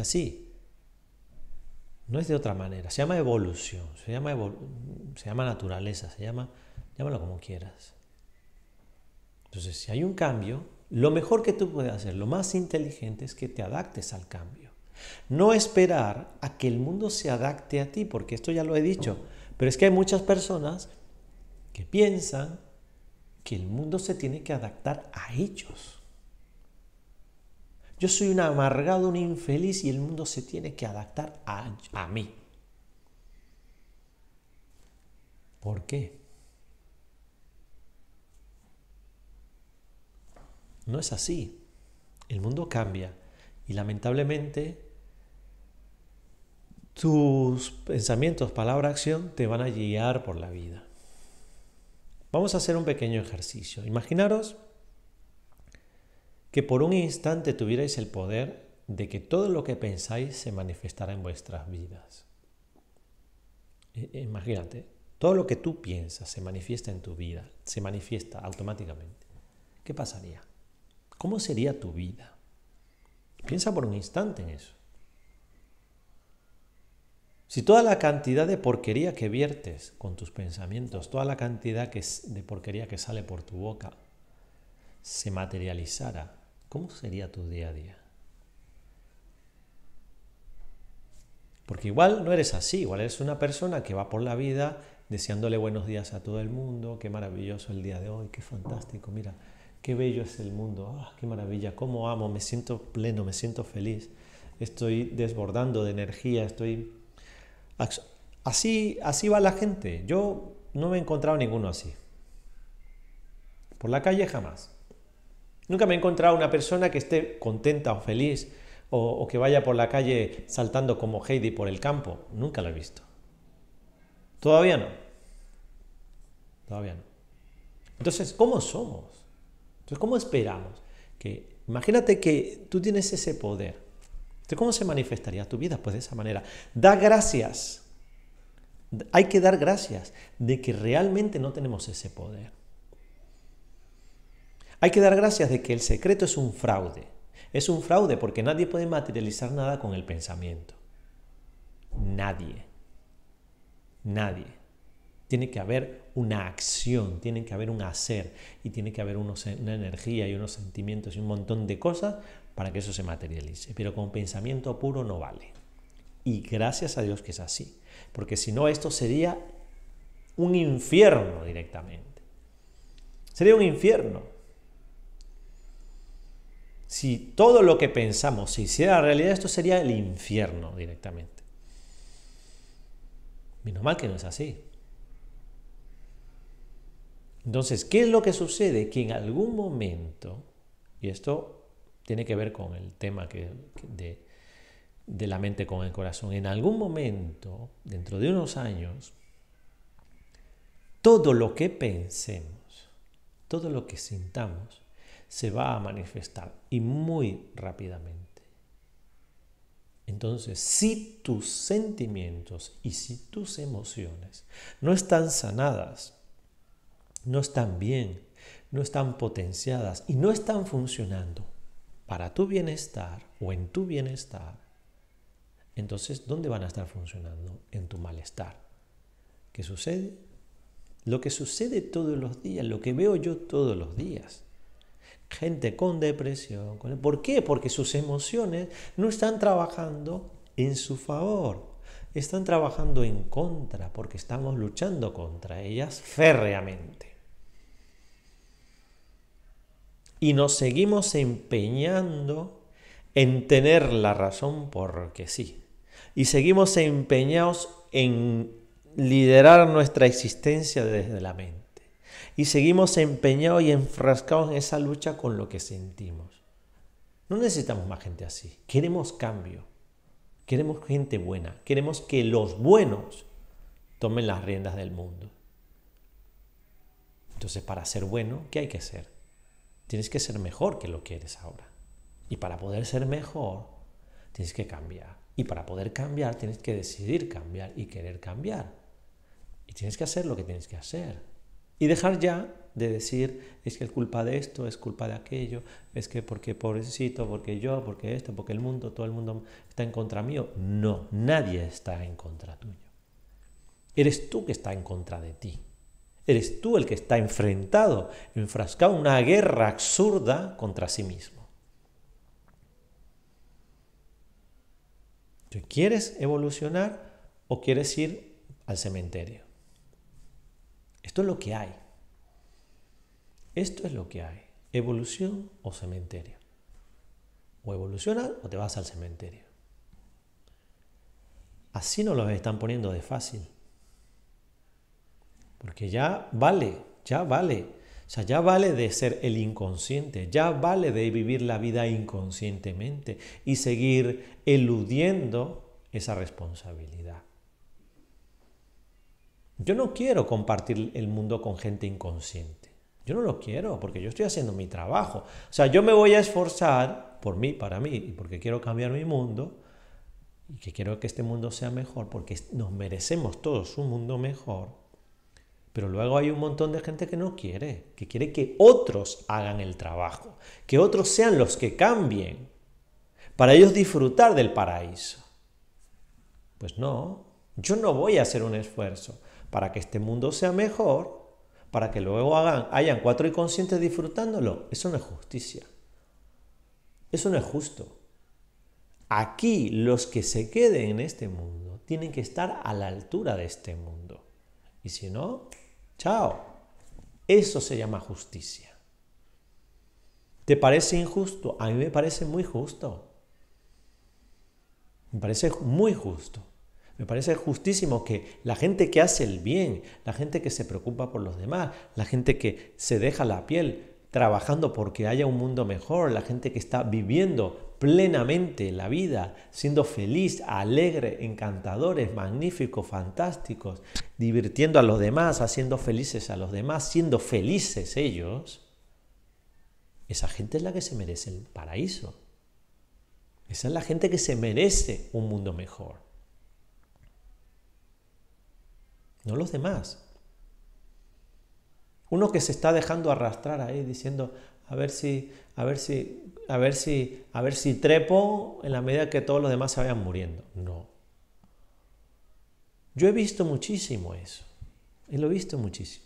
así. No es de otra manera. Se llama evolución, se llama, se llama naturaleza, se llama, llámalo como quieras. Entonces, si hay un cambio, lo mejor que tú puedes hacer, lo más inteligente es que te adaptes al cambio. No esperar a que el mundo se adapte a ti, porque esto ya lo he dicho, pero es que hay muchas personas que piensan que el mundo se tiene que adaptar a ellos. Yo soy un amargado, un infeliz y el mundo se tiene que adaptar a, mí. ¿Por qué? No es así. El mundo cambia y lamentablemente tus pensamientos, palabra, acción te van a guiar por la vida. Vamos a hacer un pequeño ejercicio. Imaginaros que por un instante tuvierais el poder de que todo lo que pensáis se manifestara en vuestras vidas. E, e, imagínate, todo lo que tú piensas se manifiesta en tu vida, se manifiesta automáticamente. ¿Qué pasaría? ¿Cómo sería tu vida? Piensa por un instante en eso. Si toda la cantidad de porquería que viertes con tus pensamientos, toda la cantidad de porquería que sale por tu boca, se materializara ¿Cómo sería tu día a día? Porque igual no eres así, igual eres una persona que va por la vida deseándole buenos días a todo el mundo, qué maravilloso el día de hoy, qué fantástico, mira, qué bello es el mundo, ah, qué maravilla, cómo amo, me siento pleno, me siento feliz, estoy desbordando de energía, estoy... Así, así va la gente, yo no me he encontrado ninguno así. Por la calle jamás. Nunca me he encontrado una persona que esté contenta o feliz o, que vaya por la calle saltando como Heidi por el campo. Nunca lo he visto. Todavía no. Todavía no. Entonces, ¿cómo somos? Entonces, ¿cómo esperamos? Que, imagínate que tú tienes ese poder. Entonces, ¿cómo se manifestaría tu vida? Pues de esa manera. Da gracias. Hay que dar gracias de que realmente no tenemos ese poder. Hay que dar gracias de que el secreto es un fraude. Es un fraude porque nadie puede materializar nada con el pensamiento. Nadie. Nadie. Tiene que haber una acción, tiene que haber un hacer y tiene que haber una energía y unos sentimientos y un montón de cosas para que eso se materialice. Pero con pensamiento puro no vale. Y gracias a Dios que es así. Porque si no, esto sería un infierno directamente. Sería un infierno. Si todo lo que pensamos se hiciera realidad, esto sería el infierno directamente. Menos mal que no es así. Entonces, ¿qué es lo que sucede? Que en algún momento, y esto tiene que ver con el tema de la mente con el corazón, en algún momento, dentro de unos años, todo lo que pensemos, todo lo que sintamos, se va a manifestar y muy rápidamente. Entonces, si tus sentimientos y si tus emociones no están sanadas, no están bien, no están potenciadas y no están funcionando para tu bienestar o en tu bienestar, entonces, ¿dónde van a estar funcionando? En tu malestar. ¿Qué sucede? Lo que sucede todos los días, lo que veo yo todos los días gente con depresión. ¿Por qué? Porque sus emociones no están trabajando en su favor, están trabajando en contra, porque estamos luchando contra ellas férreamente. Y nos seguimos empeñando en tener la razón porque sí. Y seguimos empeñados en liderar nuestra existencia desde la mente y seguimos empeñados y enfrascados en esa lucha con lo que sentimos. No necesitamos más gente así. Queremos cambio. Queremos gente buena. Queremos que los buenos tomen las riendas del mundo. Entonces, para ser bueno, ¿qué hay que ser? Tienes que ser mejor que lo que eres ahora. Y para poder ser mejor, tienes que cambiar. Y para poder cambiar, tienes que decidir cambiar y querer cambiar. Y tienes que hacer lo que tienes que hacer. Y dejar ya de decir, es que es culpa de esto, es culpa de aquello, es que porque pobrecito, porque yo, porque esto, porque el mundo, todo el mundo está en contra mío. No, nadie está en contra tuyo. Eres tú que está en contra de ti. Eres tú el que está enfrentado, enfrascado en una guerra absurda contra sí mismo. ¿Quieres evolucionar o quieres ir al cementerio? Esto es lo que hay. Esto es lo que hay. Evolución o cementerio. O evolucionas o te vas al cementerio. Así no los están poniendo de fácil. Porque ya vale, ya vale. O sea, ya vale de ser el inconsciente, ya vale de vivir la vida inconscientemente y seguir eludiendo esa responsabilidad. Yo no quiero compartir el mundo con gente inconsciente. Yo no lo quiero porque yo estoy haciendo mi trabajo. O sea, yo me voy a esforzar por mí, para mí, y porque quiero cambiar mi mundo y que quiero que este mundo sea mejor, porque nos merecemos todos un mundo mejor. Pero luego hay un montón de gente que no quiere, que quiere que otros hagan el trabajo, que otros sean los que cambien, para ellos disfrutar del paraíso. Pues no, yo no voy a hacer un esfuerzo para que este mundo sea mejor, para que luego hagan, hayan cuatro inconscientes disfrutándolo. Eso no es justicia. Eso no es justo. Aquí los que se queden en este mundo tienen que estar a la altura de este mundo. Y si no, chao. Eso se llama justicia. ¿Te parece injusto? A mí me parece muy justo. Me parece muy justo. Me parece justísimo que la gente que hace el bien, la gente que se preocupa por los demás, la gente que se deja la piel trabajando porque haya un mundo mejor, la gente que está viviendo plenamente la vida, siendo feliz, alegre, encantadores, magníficos, fantásticos, divirtiendo a los demás, haciendo felices a los demás, siendo felices ellos, esa gente es la que se merece el paraíso. Esa es la gente que se merece un mundo mejor. no los demás. Uno que se está dejando arrastrar ahí diciendo, a ver si, a ver si, a ver si, a ver si trepo en la medida que todos los demás se vayan muriendo. No. Yo he visto muchísimo eso. Y lo he visto muchísimo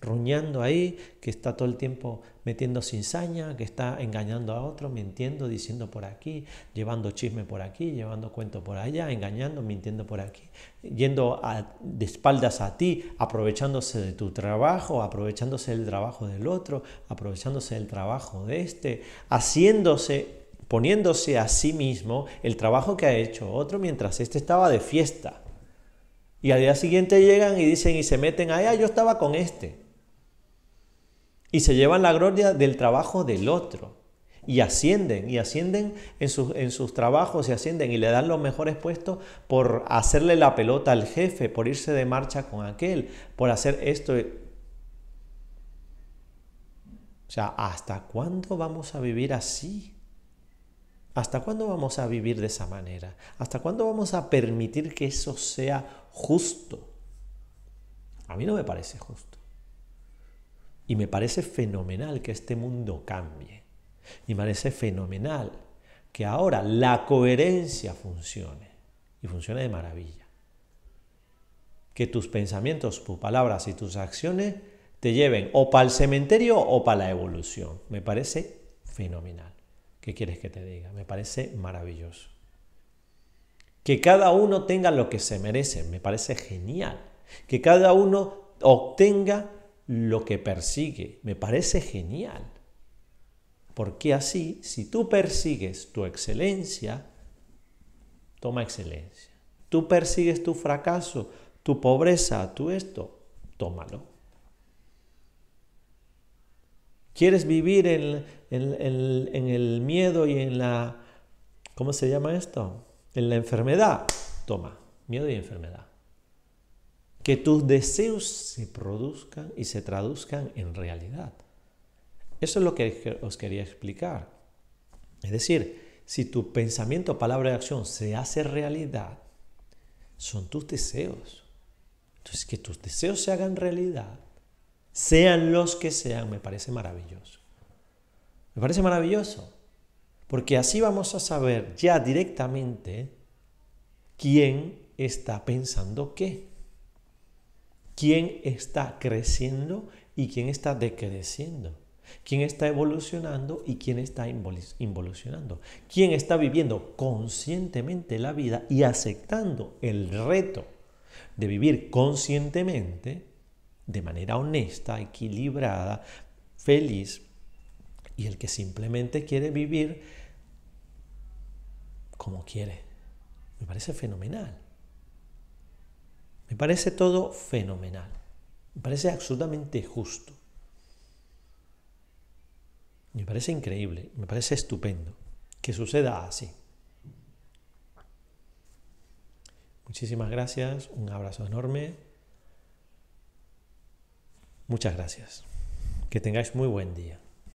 ruñando ahí, que está todo el tiempo metiendo saña, que está engañando a otro, mintiendo, diciendo por aquí, llevando chisme por aquí, llevando cuento por allá, engañando, mintiendo por aquí, yendo de espaldas a ti, aprovechándose de tu trabajo, aprovechándose del trabajo del otro, aprovechándose del trabajo de este, haciéndose poniéndose a sí mismo el trabajo que ha hecho otro mientras este estaba de fiesta. Y al día siguiente llegan y dicen y se meten, allá yo estaba con este y se llevan la gloria del trabajo del otro. Y ascienden, y ascienden en sus, en sus trabajos, y ascienden y le dan los mejores puestos por hacerle la pelota al jefe, por irse de marcha con aquel, por hacer esto. O sea, ¿hasta cuándo vamos a vivir así? ¿Hasta cuándo vamos a vivir de esa manera? ¿Hasta cuándo vamos a permitir que eso sea justo? A mí no me parece justo. Y me parece fenomenal que este mundo cambie. Y me parece fenomenal que ahora la coherencia funcione. Y funcione de maravilla. Que tus pensamientos, tus palabras y tus acciones te lleven o para el cementerio o para la evolución. Me parece fenomenal. ¿Qué quieres que te diga? Me parece maravilloso. Que cada uno tenga lo que se merece. Me parece genial. Que cada uno obtenga lo que persigue. Me parece genial. Porque así, si tú persigues tu excelencia, toma excelencia. Tú persigues tu fracaso, tu pobreza, tú esto, tómalo. ¿Quieres vivir en, en, el miedo y en la... ¿Cómo se llama esto? En la enfermedad. Toma, miedo y enfermedad que tus deseos se produzcan y se traduzcan en realidad. Eso es lo que os quería explicar. Es decir, si tu pensamiento, palabra y acción se hace realidad, son tus deseos. Entonces, que tus deseos se hagan realidad, sean los que sean, me parece maravilloso. Me parece maravilloso, porque así vamos a saber ya directamente quién está pensando qué quién está creciendo y quién está decreciendo, quién está evolucionando y quién está involucionando, quién está viviendo conscientemente la vida y aceptando el reto de vivir conscientemente, de manera honesta, equilibrada, feliz, y el que simplemente quiere vivir como quiere. Me parece fenomenal. Me parece todo fenomenal. Me parece absolutamente justo. Me parece increíble, me parece estupendo que suceda así. Muchísimas gracias, un abrazo enorme. Muchas gracias. Que tengáis muy buen día.